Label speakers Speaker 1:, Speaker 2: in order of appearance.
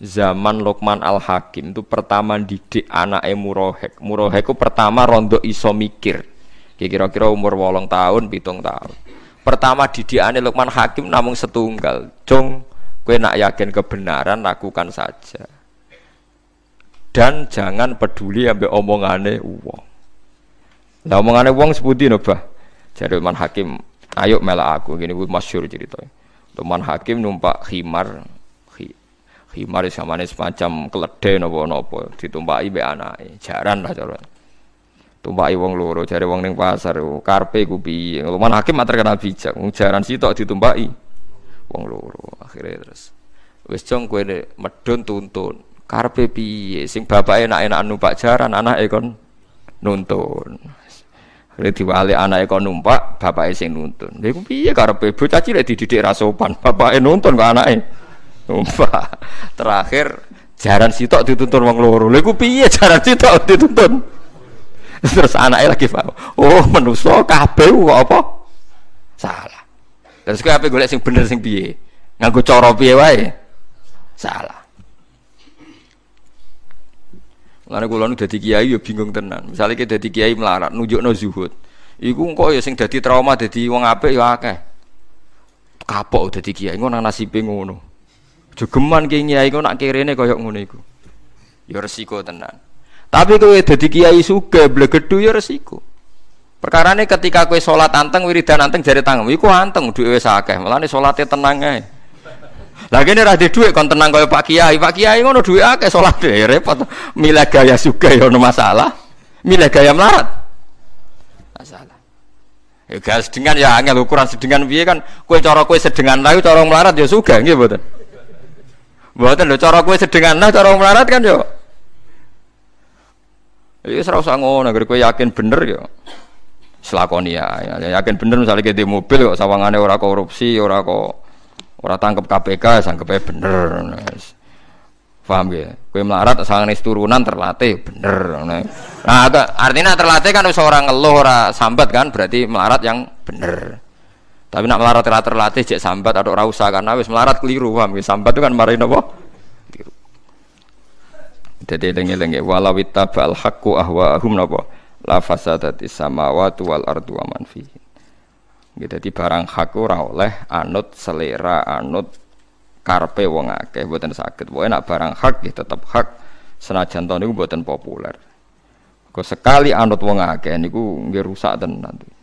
Speaker 1: zaman Lokman Al Hakim itu pertama didik anak Emurohek, Murohek itu pertama rondo iso mikir. Kira-kira umur wolong tahun, pitung tahun. Pertama didik anak Lokman Hakim namun setunggal. Cung, kue nak yakin kebenaran lakukan saja. Dan jangan peduli ambil omongane uang. Lah omongane uang sebuti no apa? Jadi Lokman Hakim, ayo melak aku. Gini gue masyur ceritanya. Lokman Hakim numpak khimar Himar samane semacam keledai napa-napa ditumpaki mbek anake. Jaran lah cara. Tumpaki wong loro jare wong ning pasar oh, karpe ku piye. Luman hakim mater kena bijak. Wong jaran sitok ditumpaki wong loro. akhirnya terus wis jong kowe medun tuntun. Karpe piye sing bapak enak-enak numpak jaran anake kon nuntun. Akhirnya diwali anaknya ekon numpak, bapaknya sing nuntun. Dia kau piye karepe bocah cilik dididik rasopan, bapaknya nuntun ke anaknya. Umpah. Terakhir jaran sitok dituntun wong loro. Lha iku piye jaran sitok dituntun? Terus anaknya lagi paham. Oh, manusa kabeh kok apa? Salah. Terus kowe ape golek sing bener sing piye? Nganggo cara piye wae? Salah. Lan kula nu dadi kiai ya bingung tenan. Misalnya kita dadi kiai melarat, nunjukno zuhud. Iku kok ya sing dadi trauma dadi wong apik ya akeh. Kapok dadi kiai ngono nasibe ngono. Jogeman ki kiai ku nak kirene koyo ngono iku. Ya resiko tenan. Tapi kowe dadi kiai sugih blegedu ya resiko. Perkarane ketika kowe salat anteng wiridan anteng jare tangan iku anteng dhuwit wis akeh. Mulane salate tenang ae. Lah kene ra dhuwit kon tenang koyo Pak Kiai. Pak Kiai ngono dhuwit akeh salat dhewe ya repot. Milih gaya sugih ya ono masalah. mila gaya melarat. Masalah. Ya gas dengan ya angel ukuran sedengan piye kan kowe cara kowe sedengan layu cara melarat ya sugih nggih mboten. Buatan lo cara kue sedengan lah cara melarat kan yo. Iya serau usah ngono, kue yakin bener yo. Selakoni ya, yakin bener misalnya kita di mobil kok sawangane ora korupsi, ora kok ora tangkep KPK, ya sangkepnya bener. Paham ya? Kue melarat sangane turunan terlatih bener. Nah, artinya terlatih kan usah orang ngeluh, ora sambat kan, berarti melarat yang bener. Tapi nak melarat terlatih jek sambat atau rausa karena wis melarat keliru, paham ya? Sambat itu kan marahin apa? Jadi lengi-lengi walawit taba al haqqu ahwaahum napa la sama watu wal ardu wa man Jadi barang hak oleh anut selera anut karpe wong akeh buatan sakit. Pokoknya enak barang hak tetap hak senajan tahun itu buatan populer. Kau sekali anut wong akeh niku gue rusak nanti.